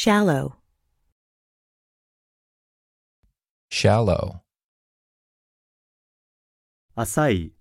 Shallow. Shallow. 浅い